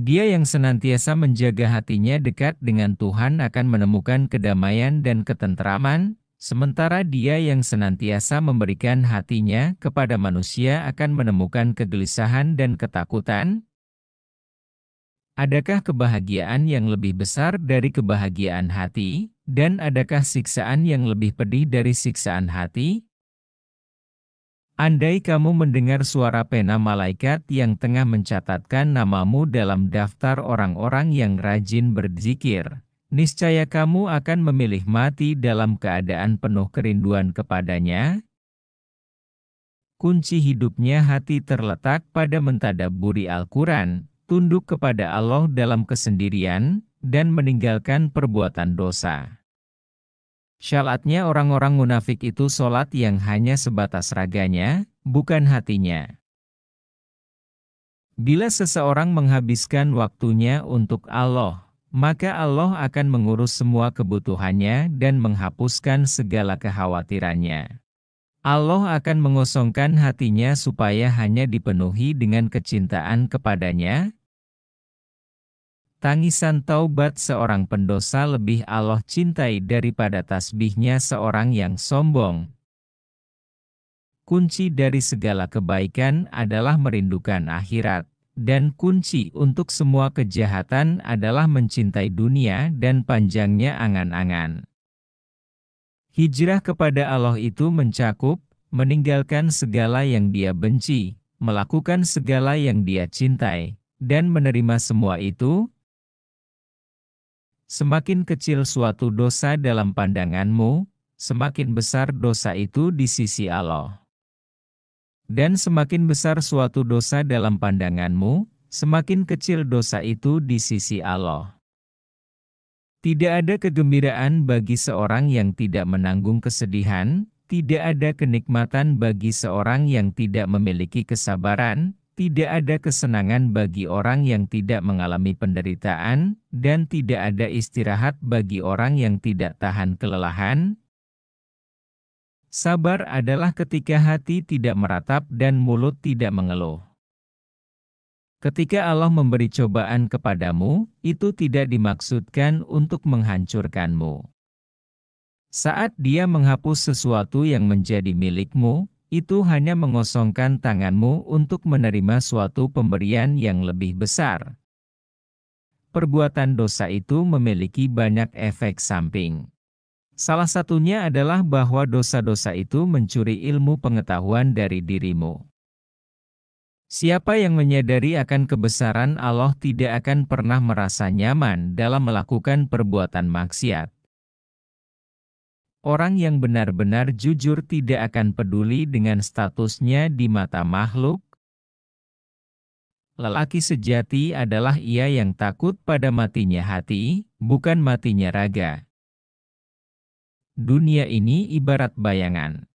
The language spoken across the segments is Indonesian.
Dia yang senantiasa menjaga hatinya dekat dengan Tuhan akan menemukan kedamaian dan ketentraman, sementara dia yang senantiasa memberikan hatinya kepada manusia akan menemukan kegelisahan dan ketakutan. Adakah kebahagiaan yang lebih besar dari kebahagiaan hati, dan adakah siksaan yang lebih pedih dari siksaan hati? Andai kamu mendengar suara pena malaikat yang tengah mencatatkan namamu dalam daftar orang-orang yang rajin berzikir, niscaya kamu akan memilih mati dalam keadaan penuh kerinduan kepadanya. Kunci hidupnya hati terletak pada mentadaburi Al-Quran, tunduk kepada Allah dalam kesendirian, dan meninggalkan perbuatan dosa. Syaratnya orang-orang munafik itu sholat yang hanya sebatas raganya, bukan hatinya. Bila seseorang menghabiskan waktunya untuk Allah, maka Allah akan mengurus semua kebutuhannya dan menghapuskan segala kekhawatirannya. Allah akan mengosongkan hatinya supaya hanya dipenuhi dengan kecintaan kepadanya, Tangisan taubat seorang pendosa lebih Allah cintai daripada tasbihnya seorang yang sombong. Kunci dari segala kebaikan adalah merindukan akhirat, dan kunci untuk semua kejahatan adalah mencintai dunia dan panjangnya angan-angan. Hijrah kepada Allah itu mencakup meninggalkan segala yang dia benci, melakukan segala yang dia cintai, dan menerima semua itu Semakin kecil suatu dosa dalam pandanganmu, semakin besar dosa itu di sisi Allah. Dan semakin besar suatu dosa dalam pandanganmu, semakin kecil dosa itu di sisi Allah. Tidak ada kegembiraan bagi seorang yang tidak menanggung kesedihan, tidak ada kenikmatan bagi seorang yang tidak memiliki kesabaran, tidak ada kesenangan bagi orang yang tidak mengalami penderitaan, dan tidak ada istirahat bagi orang yang tidak tahan kelelahan. Sabar adalah ketika hati tidak meratap dan mulut tidak mengeluh. Ketika Allah memberi cobaan kepadamu, itu tidak dimaksudkan untuk menghancurkanmu. Saat Dia menghapus sesuatu yang menjadi milikmu, itu hanya mengosongkan tanganmu untuk menerima suatu pemberian yang lebih besar. Perbuatan dosa itu memiliki banyak efek samping. Salah satunya adalah bahwa dosa-dosa itu mencuri ilmu pengetahuan dari dirimu. Siapa yang menyadari akan kebesaran Allah tidak akan pernah merasa nyaman dalam melakukan perbuatan maksiat. Orang yang benar-benar jujur tidak akan peduli dengan statusnya di mata makhluk. Lelaki sejati adalah ia yang takut pada matinya hati, bukan matinya raga. Dunia ini ibarat bayangan.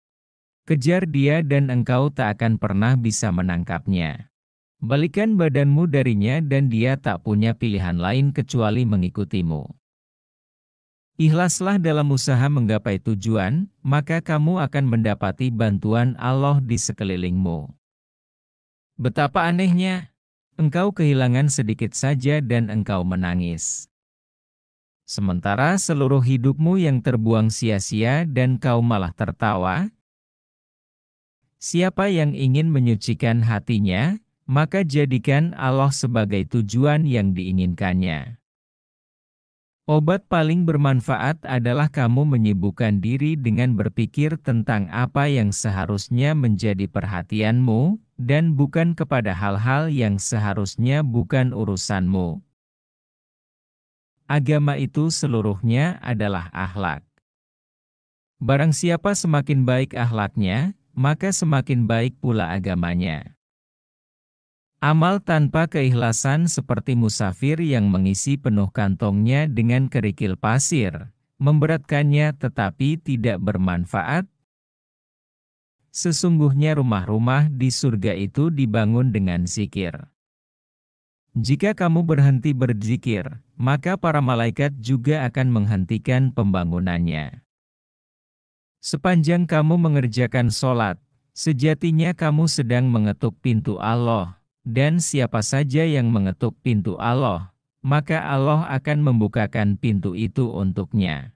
Kejar dia dan engkau tak akan pernah bisa menangkapnya. Balikan badanmu darinya dan dia tak punya pilihan lain kecuali mengikutimu. Ikhlaslah dalam usaha menggapai tujuan, maka kamu akan mendapati bantuan Allah di sekelilingmu. Betapa anehnya, engkau kehilangan sedikit saja dan engkau menangis. Sementara seluruh hidupmu yang terbuang sia-sia dan kau malah tertawa. Siapa yang ingin menyucikan hatinya, maka jadikan Allah sebagai tujuan yang diinginkannya. Obat paling bermanfaat adalah kamu menyibukkan diri dengan berpikir tentang apa yang seharusnya menjadi perhatianmu, dan bukan kepada hal-hal yang seharusnya bukan urusanmu. Agama itu seluruhnya adalah akhlak. Barang siapa semakin baik akhlaknya, maka semakin baik pula agamanya. Amal tanpa keikhlasan seperti musafir yang mengisi penuh kantongnya dengan kerikil pasir, memberatkannya tetapi tidak bermanfaat. Sesungguhnya rumah-rumah di surga itu dibangun dengan zikir. Jika kamu berhenti berzikir, maka para malaikat juga akan menghentikan pembangunannya. Sepanjang kamu mengerjakan sholat, sejatinya kamu sedang mengetuk pintu Allah dan siapa saja yang mengetuk pintu Allah, maka Allah akan membukakan pintu itu untuknya.